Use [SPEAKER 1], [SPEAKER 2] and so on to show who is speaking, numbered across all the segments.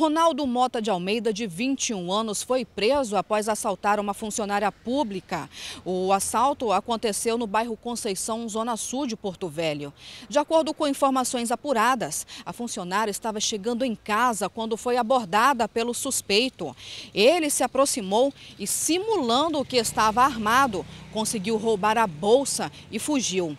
[SPEAKER 1] Ronaldo Mota de Almeida, de 21 anos, foi preso após assaltar uma funcionária pública. O assalto aconteceu no bairro Conceição, zona sul de Porto Velho. De acordo com informações apuradas, a funcionária estava chegando em casa quando foi abordada pelo suspeito. Ele se aproximou e, simulando que estava armado, conseguiu roubar a bolsa e fugiu.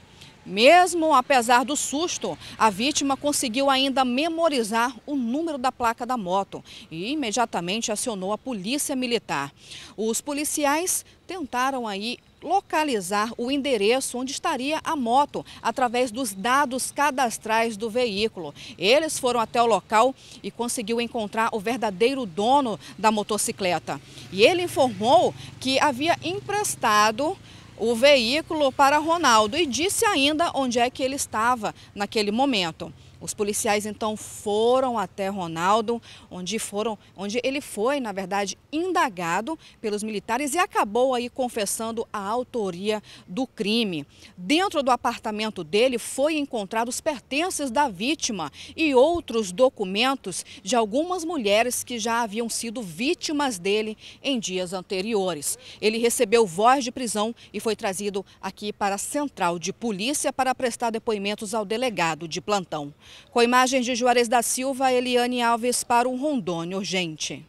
[SPEAKER 1] Mesmo apesar do susto, a vítima conseguiu ainda memorizar o número da placa da moto e imediatamente acionou a polícia militar. Os policiais tentaram aí localizar o endereço onde estaria a moto através dos dados cadastrais do veículo. Eles foram até o local e conseguiu encontrar o verdadeiro dono da motocicleta. E ele informou que havia emprestado o veículo para Ronaldo e disse ainda onde é que ele estava naquele momento. Os policiais então foram até Ronaldo, onde foram, onde ele foi, na verdade, indagado pelos militares e acabou aí confessando a autoria do crime. Dentro do apartamento dele foi encontrados pertences da vítima e outros documentos de algumas mulheres que já haviam sido vítimas dele em dias anteriores. Ele recebeu voz de prisão e foi trazido aqui para a central de polícia para prestar depoimentos ao delegado de plantão. Com imagens de Juarez da Silva, Eliane Alves para um Rondônia Urgente.